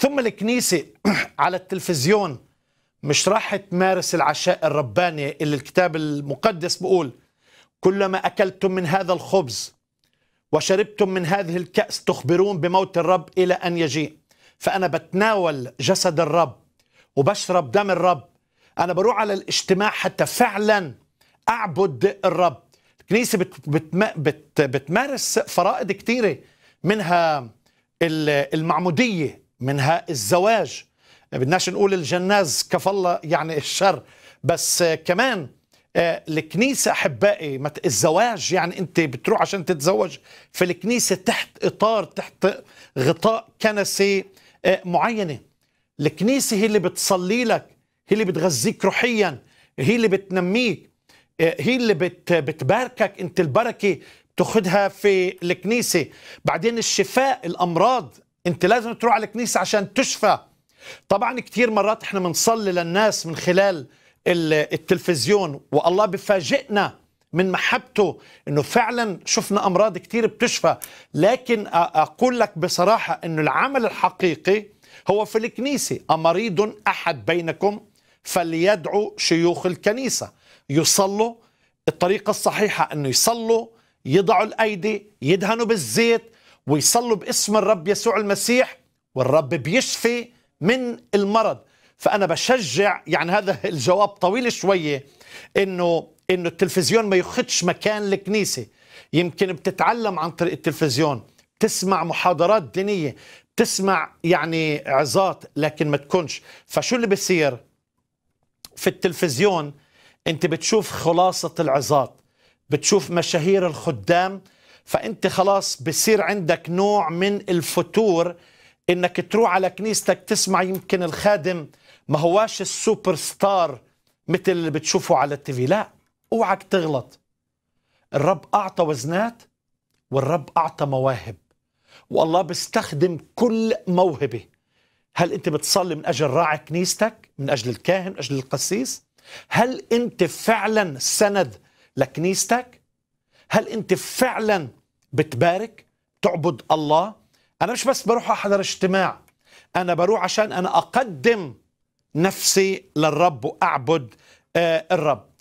ثم الكنيسة على التلفزيون مش راح تمارس العشاء الرباني اللي الكتاب المقدس بقول كلما أكلتم من هذا الخبز وشربتم من هذه الكأس تخبرون بموت الرب إلى أن يجيء فأنا بتناول جسد الرب وبشرب دم الرب أنا بروح على الاجتماع حتى فعلا أعبد الرب الكنيسة بتمارس فرائض كثيرة منها المعمودية منها الزواج بدناش نقول الجناز كف الله يعني الشر بس كمان آه، الكنيسة أحبائي الزواج يعني أنت بتروح عشان تتزوج في الكنيسة تحت إطار تحت غطاء كنسي آه، معينة الكنيسة هي اللي بتصلي لك هي اللي بتغذيك روحيا هي اللي بتنميك آه، هي اللي بت بتباركك أنت البركة تأخذها في الكنيسة بعدين الشفاء الأمراض انت لازم تروح على الكنيسه عشان تشفى طبعا كثير مرات احنا بنصلي للناس من خلال التلفزيون والله بفاجئنا من محبته انه فعلا شفنا امراض كثير بتشفى لكن اقول لك بصراحه انه العمل الحقيقي هو في الكنيسه امريض احد بينكم فليدعو شيوخ الكنيسه يصلوا الطريقه الصحيحه انه يصلوا يضعوا الايدي يدهنوا بالزيت ويصلوا باسم الرب يسوع المسيح والرب بيشفي من المرض فأنا بشجع يعني هذا الجواب طويل شوية إنه إنه التلفزيون ما يخدش مكان الكنيسة يمكن بتتعلم عن طريق التلفزيون بتسمع محاضرات دينية بتسمع يعني عظات لكن ما تكونش فشو اللي بصير في التلفزيون انت بتشوف خلاصة العظات بتشوف مشاهير الخدام فأنت خلاص بصير عندك نوع من الفتور انك تروح على كنيستك تسمع يمكن الخادم ما هواش السوبر ستار مثل اللي بتشوفه على التيفي لا اوعك تغلط الرب اعطى وزنات والرب اعطى مواهب والله بيستخدم كل موهبه هل انت بتصلي من اجل راعي كنيستك من اجل الكاهن من اجل القسيس هل انت فعلا سند لكنيستك هل انت فعلا بتبارك تعبد الله انا مش بس بروح احضر اجتماع انا بروح عشان انا اقدم نفسي للرب واعبد آه، الرب